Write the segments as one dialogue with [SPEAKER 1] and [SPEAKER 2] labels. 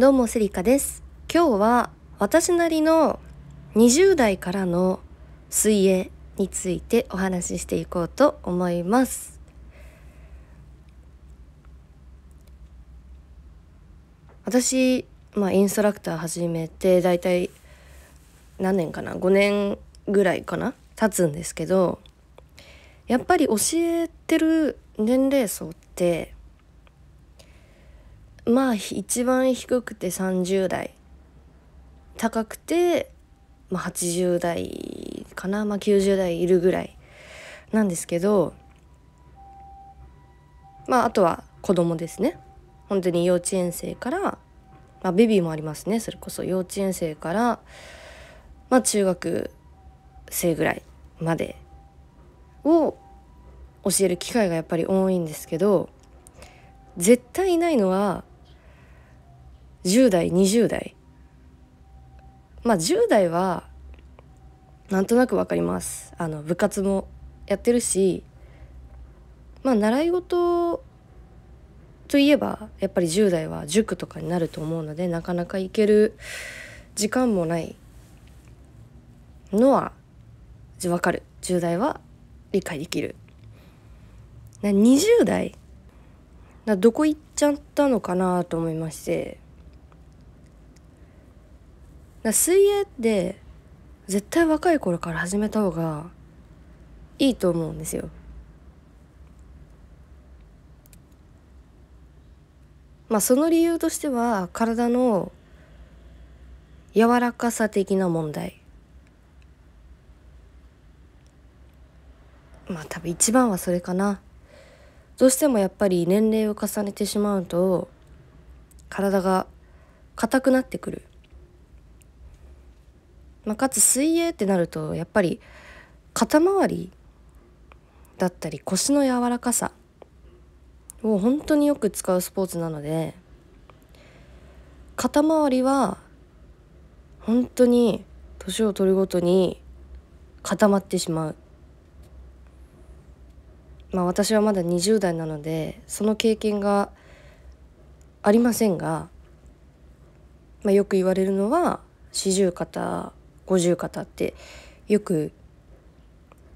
[SPEAKER 1] どうもセリカです今日は私なりの20代からの水泳についてお話ししていこうと思います私、まあ、インストラクター始めて大体何年かな5年ぐらいかな経つんですけどやっぱり教えてる年齢層ってまあ一番低くて30代高くて、まあ、80代かな、まあ、90代いるぐらいなんですけどまああとは子供ですね本当に幼稚園生から、まあ、ベビーもありますねそれこそ幼稚園生から、まあ、中学生ぐらいまでを教える機会がやっぱり多いんですけど絶対ないのは10代20代まあ10代はなんとなく分かりますあの部活もやってるしまあ習い事といえばやっぱり10代は塾とかになると思うのでなかなか行ける時間もないのは分かる10代は理解できる。20代どこ行っちゃったのかなと思いまして水泳って絶対若い頃から始めた方がいいと思うんですよ。まあその理由としては体の柔らかさ的な問題まあ多分一番はそれかなどうしてもやっぱり年齢を重ねてしまうと体が硬くなってくるまあ、かつ水泳ってなるとやっぱり肩周りだったり腰の柔らかさを本当によく使うスポーツなので肩周りは本当に年を取るごとに固まってしまう。まあ私はまだ20代なのでその経験がありませんが、まあ、よく言われるのは四十肩五十肩ってよく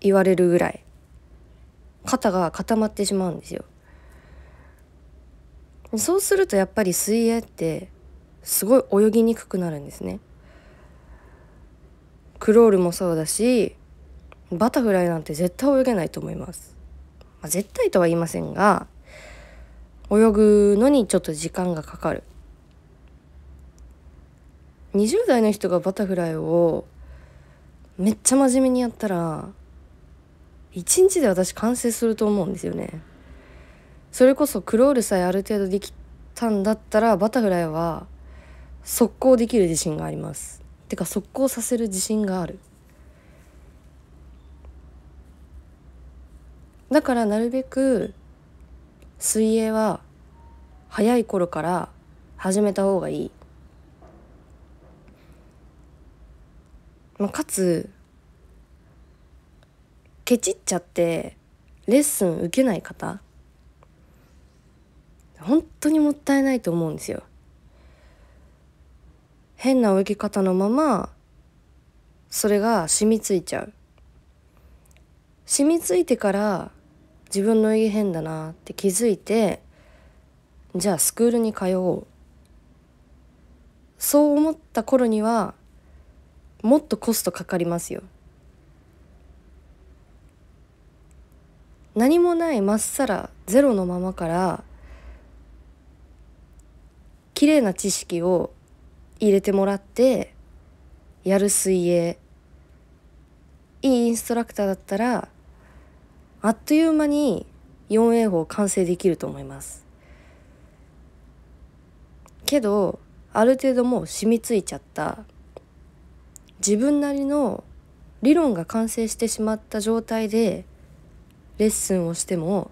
[SPEAKER 1] 言われるぐらい肩が固まってしまうんですよ。そうするとやっぱり水泳ってすごい泳ぎにくくなるんですね。クロールもそうだしバタフライなんて絶対泳げないと思います。まあ、絶対とは言いませんが泳ぐのにちょっと時間がかかる。20代の人がバタフライをめっちゃ真面目にやったら1日で私完成すると思うんですよね。それこそクロールさえある程度できたんだったらバタフライは速攻できる自信があります。てか速攻させる自信がある。だからなるべく水泳は早い頃から始めた方がいい。まあ、かつケチっちゃってレッスン受けない方本当にもったいないと思うんですよ。変な泳ぎ方のままそれが染みついちゃう。染みついてから自分の泳ぎ変だなって気づいてじゃあスクールに通おうそう思った頃にはもっとコストかかりますよ何もないまっさらゼロのままから綺麗な知識を入れてもらってやる水泳いいインストラクターだったらあっという間に 4A 法完成できると思いますけどある程度もう染みついちゃった自分なりの理論が完成してしまった状態でレッスンをしても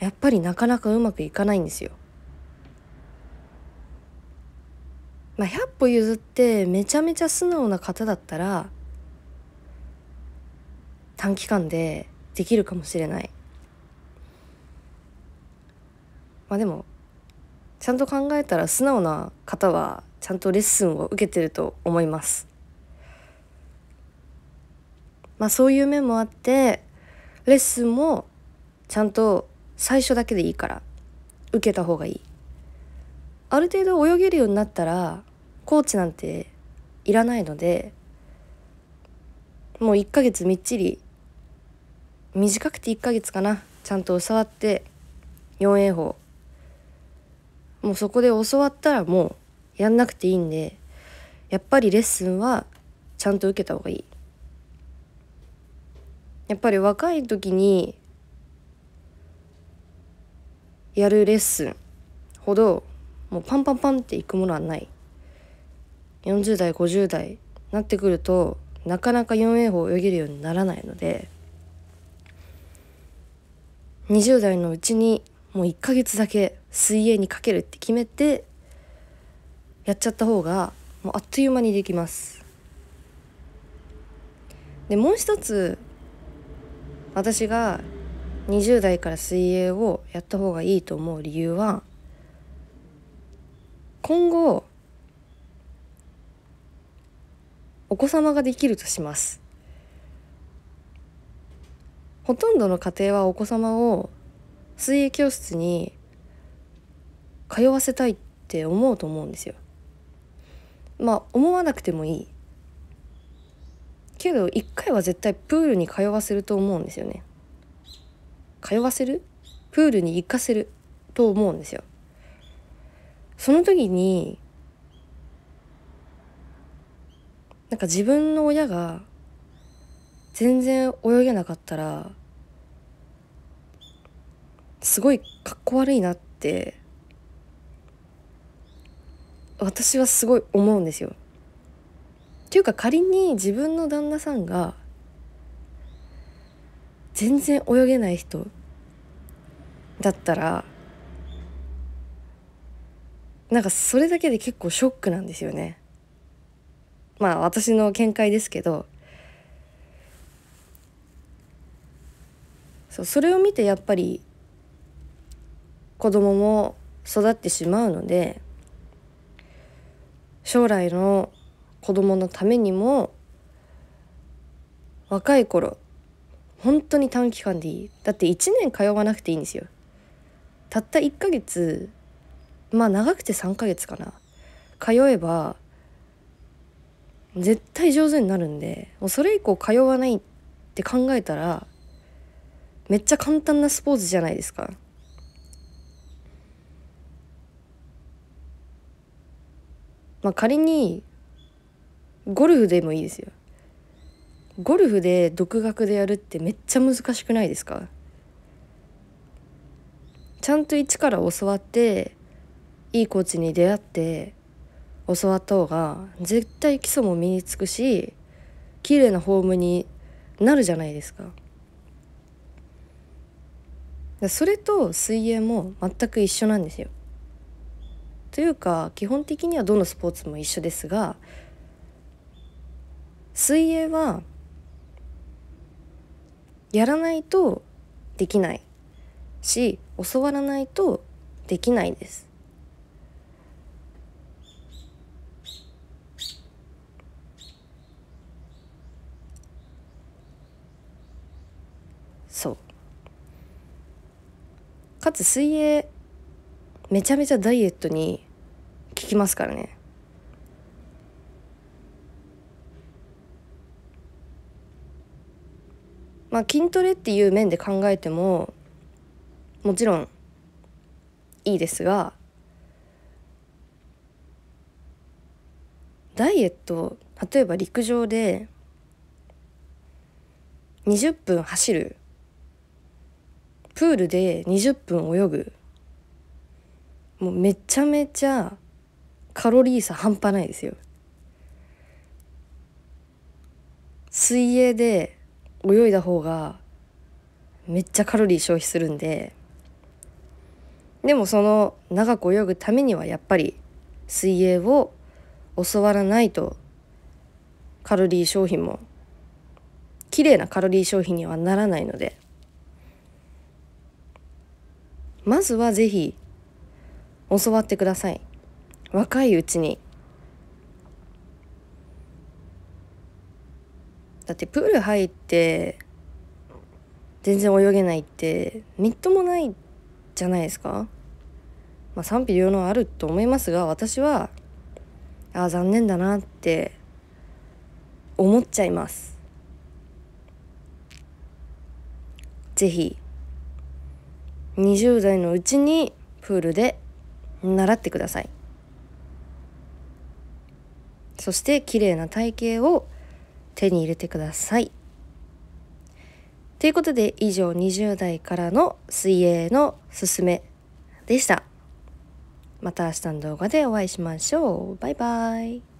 [SPEAKER 1] やっぱりなかなかうまくいかないんですよ。まあ、100歩譲ってめちゃめちゃ素直な方だったら短期間でできるかもしれない。まあでもちゃんと考えたら素直な方はちゃんとレッスンを受けてると思います。まあ、そういう面もあってレッスンもちゃんと最初だけでいいから受けた方がいいある程度泳げるようになったらコーチなんていらないのでもう1ヶ月みっちり短くて1ヶ月かなちゃんと教わって 4A 法もうそこで教わったらもうやんなくていいんでやっぱりレッスンはちゃんと受けた方がいいやっぱり若い時にやるレッスンほどもうパンパンパンっていくものはない40代50代なってくるとなかなか 4A 法泳げるようにならないので20代のうちにもう1ヶ月だけ水泳にかけるって決めてやっちゃった方がもうあっという間にできます。でもう一つ私が20代から水泳をやった方がいいと思う理由は今後お子様ができるとしますほとんどの家庭はお子様を水泳教室に通わせたいって思うと思うんですよ。まあ思わなくてもいいけど一回は絶対プールに通わせると思うんですよね通わせるプールに行かせると思うんですよその時になんか自分の親が全然泳げなかったらすごいかっこ悪いなって私はすごい思うんですよっていうか仮に自分の旦那さんが全然泳げない人だったらなんかそれだけで結構ショックなんですよね。まあ私の見解ですけどそうそれを見てやっぱり子供も育ってしまうので将来の子供のためにも若い頃本当に短期間でいいだって1年通わなくていいんですよたった1ヶ月まあ長くて3ヶ月かな通えば絶対上手になるんでもうそれ以降通わないって考えたらめっちゃ簡単なスポーツじゃないですか。まあ、仮にゴルフでもいいですよゴルフで独学でやるってめっちゃ難しくないですかちゃんと一から教わっていいコーチに出会って教わった方が絶対基礎も身につくし綺麗なフォームになるじゃないですかそれと水泳も全く一緒なんですよというか基本的にはどのスポーツも一緒ですが水泳はやらないとできないし教わらないとできないですそうかつ水泳めちゃめちゃダイエットに効きますからねまあ、筋トレっていう面で考えてももちろんいいですがダイエット例えば陸上で20分走るプールで20分泳ぐもうめちゃめちゃカロリー差半端ないですよ水泳で泳いだ方がめっちゃカロリー消費するんででもその長く泳ぐためにはやっぱり水泳を教わらないとカロリー消費も綺麗なカロリー消費にはならないのでまずは是非教わってください若いうちにだってプール入って全然泳げないってみっともないじゃないですか、まあ、賛否両論あると思いますが私はああ残念だなって思っちゃいます是非20代のうちにプールで習ってくださいそして綺麗な体型を手に入れてください。ということで以上20代からの水泳のすすめでした。また明日の動画でお会いしましょう。バイバイ。